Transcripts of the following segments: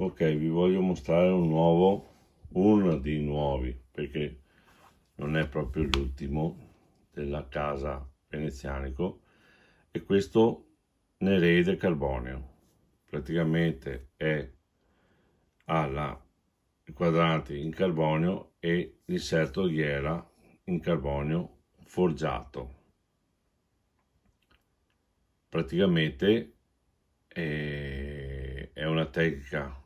ok vi voglio mostrare un nuovo uno dei nuovi perché non è proprio l'ultimo della casa venezianico e questo Nereide Carbonio praticamente è alla quadrati in carbonio e l'inserto ghiera in carbonio forgiato praticamente eh, è una tecnica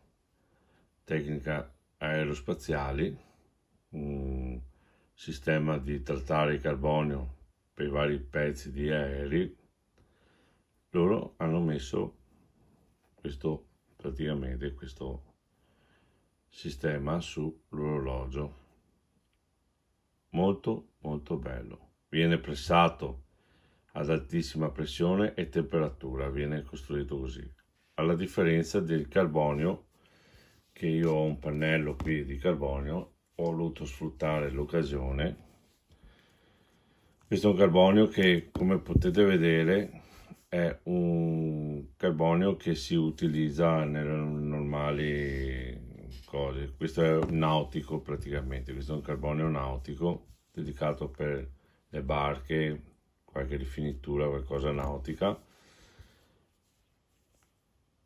tecnica aerospaziali, un sistema di trattare il carbonio per i vari pezzi di aerei, loro hanno messo questo praticamente questo sistema sull'orologio molto molto bello viene pressato ad altissima pressione e temperatura viene costruito così alla differenza del carbonio che io ho un pannello qui di carbonio ho voluto sfruttare l'occasione questo è un carbonio che come potete vedere è un carbonio che si utilizza nelle normali cose questo è un nautico praticamente questo è un carbonio nautico dedicato per le barche qualche rifinitura qualcosa nautica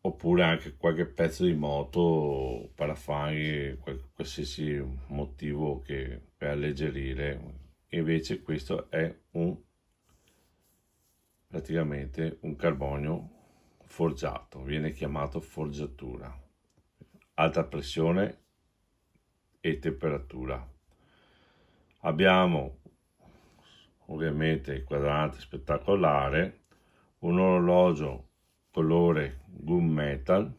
oppure anche qualche pezzo di moto parafanghi qualsiasi motivo che per alleggerire invece questo è un praticamente un carbonio forgiato viene chiamato forgiatura alta pressione e temperatura abbiamo ovviamente il quadrante spettacolare un orologio colore gun metal,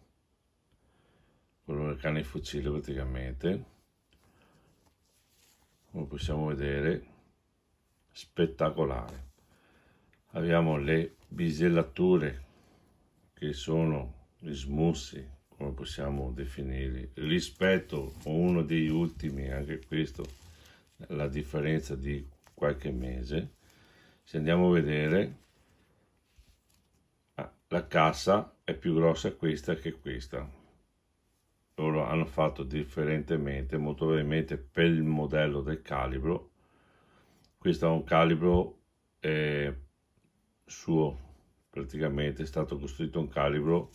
colore cane fucile praticamente, come possiamo vedere, spettacolare. Abbiamo le bisellature che sono gli smussi, come possiamo definirli, rispetto a uno degli ultimi, anche questo, la differenza di qualche mese. Se andiamo a vedere, la cassa è più grossa questa che questa loro hanno fatto differentemente molto probabilmente per il modello del calibro questo è un calibro eh, suo praticamente è stato costruito un calibro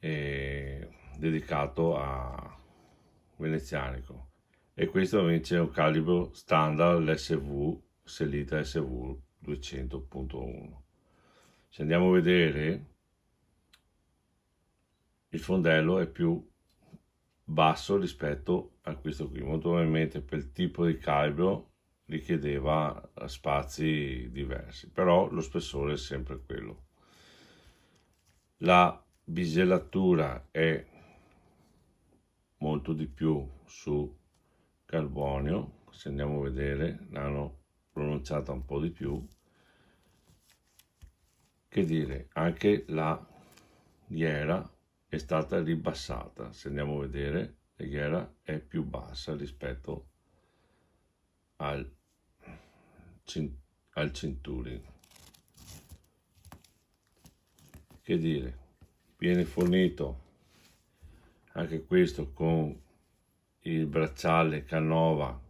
eh, dedicato a venezianico e questo invece è un calibro standard l'SV Selita SV 200.1 se andiamo a vedere il fondello è più basso rispetto a questo qui molto probabilmente per tipo di calibro richiedeva spazi diversi però lo spessore è sempre quello la bisellatura è molto di più su carbonio se andiamo a vedere l'hanno pronunciata un po' di più che dire, anche la ghiera è stata ribassata. Se andiamo a vedere, la ghiera è più bassa rispetto al, al Centurion. Che dire, viene fornito anche questo con il bracciale Canova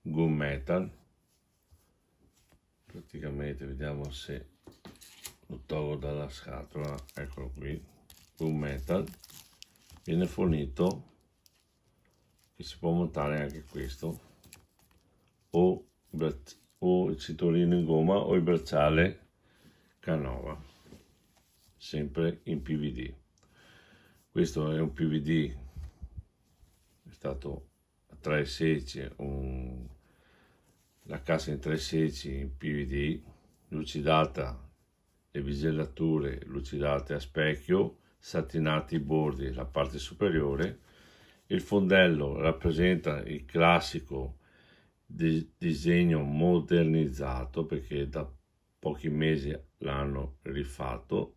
Gun Metal praticamente vediamo se lo tolgo dalla scatola eccolo qui un metal viene fornito che si può montare anche questo o, o il cinturino in gomma o il bracciale canova sempre in pvd questo è un pvd è stato a 316 un, la cassa in 3 16 in pvd lucidata le bisellature lucidate a specchio, satinati i bordi la parte superiore. Il fondello rappresenta il classico di disegno modernizzato perché da pochi mesi l'hanno rifatto.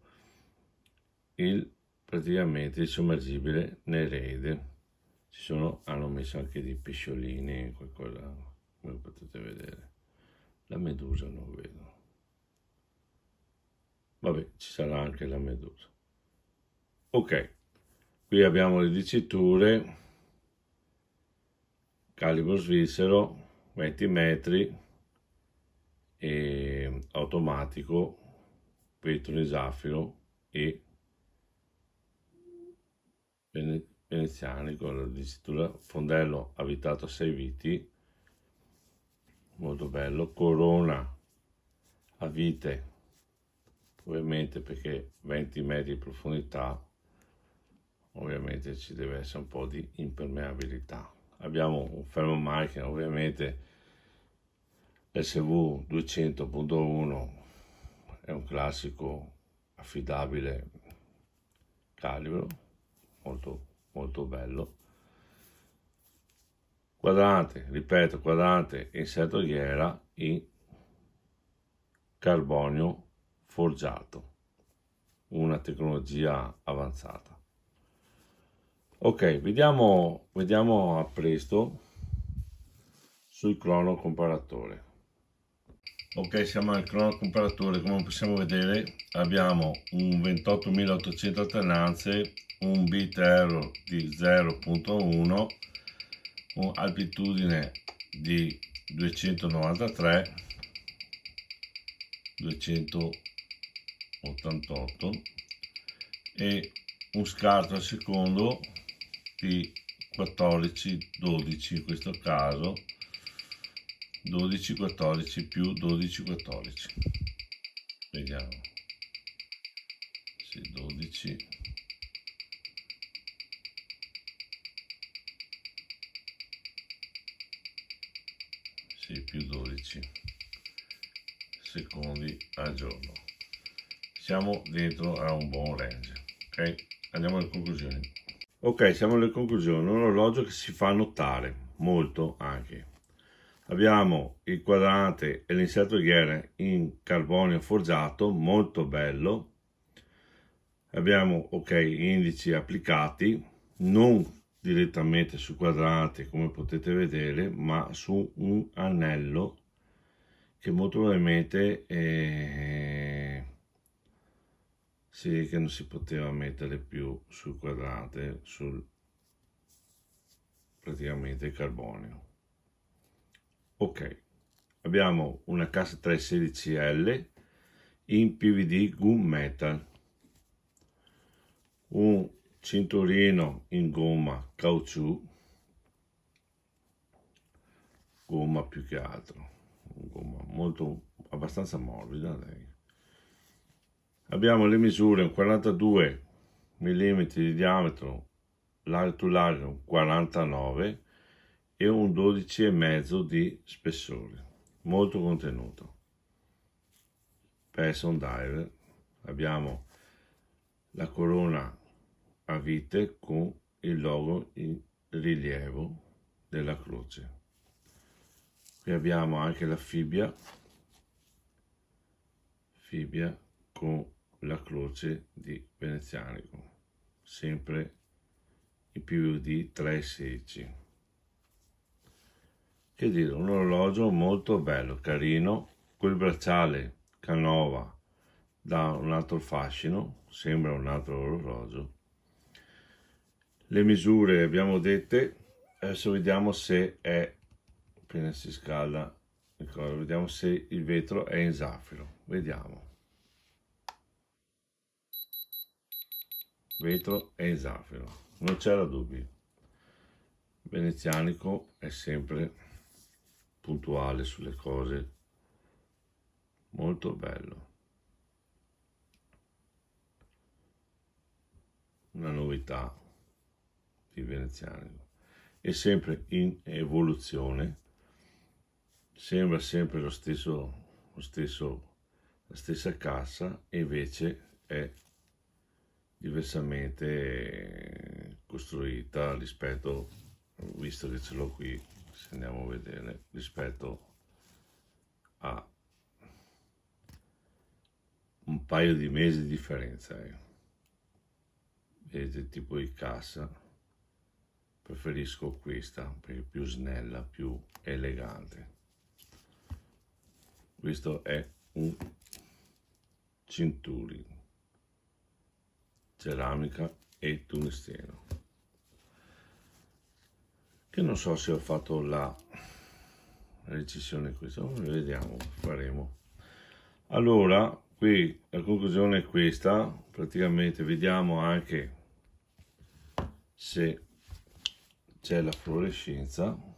Il praticamente il sommergibile Nereide. Ci sono, hanno messo anche dei pisciolini qualcosa, come potete vedere. La medusa non vedo. Vabbè, ci sarà anche la medusa. Ok, qui abbiamo le diciture, calibro svizzero, 20 metri, e automatico, vetro zaffiro e veneziani con la dicitura fondello abitato a 6 viti molto bello corona a vite ovviamente perché 20 metri di profondità ovviamente ci deve essere un po' di impermeabilità abbiamo un fermo macchina ovviamente SV 200.1 è un classico affidabile calibro molto molto bello quadrante ripeto quadrante inserto iera in carbonio forgiato, una tecnologia avanzata. Ok, vediamo, vediamo a presto sul crono comparatore. Ok, siamo al crono comparatore, come possiamo vedere abbiamo un 28.800 alternanze, un bit error di 0.1, un'altitudine di 293, 293 88 e un scarto al secondo di 14 12 in questo caso 12 14 più 12 14 vediamo se 12 sì, più 12 secondi al giorno siamo dentro a un buon range ok andiamo alle conclusioni ok siamo alle conclusioni un orologio che si fa notare molto anche abbiamo il quadrante e l'inserto ghiera in carbonio forgiato molto bello abbiamo ok indici applicati non direttamente su quadrante come potete vedere ma su un anello che molto probabilmente eh, sì che non si poteva mettere più su quadrate sul praticamente carbonio ok abbiamo una cassa 316L in PVD Gum Metal un cinturino in gomma caucciù gomma più che altro gomma molto abbastanza morbida lei Abbiamo le misure 42 mm di diametro, largo to lario 49 e un 12 e mezzo di spessore, molto contenuto. Per diver abbiamo la corona a vite con il logo in rilievo della croce. Qui abbiamo anche la fibbia, fibbia con la croce di Venezianico, sempre in più di 3,16. Che dire, un orologio molto bello, carino, quel bracciale Canova dà un altro fascino, sembra un altro orologio. Le misure abbiamo dette, adesso vediamo se è, appena si scalda, vediamo se il vetro è in zaffiro, vediamo. vetro e zafiro. Non c'era dubbio. Venezianico è sempre puntuale sulle cose. Molto bello. Una novità di Venezianico. È sempre in evoluzione. Sembra sempre lo stesso, lo stesso la stessa cassa invece è diversamente costruita rispetto, visto che ce l'ho qui, se andiamo a vedere, rispetto a un paio di mesi di differenza. Eh. Vedete tipo di cassa, preferisco questa perché è più snella, più elegante. Questo è un cinturino ceramica e tunisiano che non so se ho fatto la recessione questa vediamo faremo allora qui la conclusione è questa praticamente vediamo anche se c'è la fluorescenza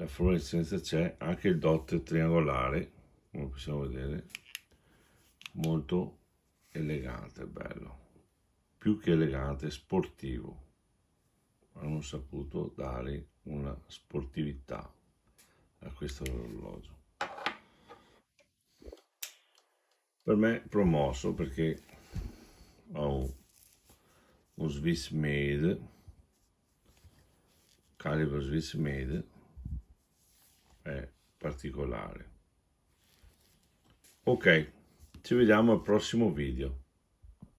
la fluorescenza c'è, anche il dot triangolare, come possiamo vedere, molto elegante, bello, più che elegante, sportivo. Hanno saputo dare una sportività a questo orologio. Per me promosso perché ho un Swiss Made, calibro Swiss Made, particolare ok ci vediamo al prossimo video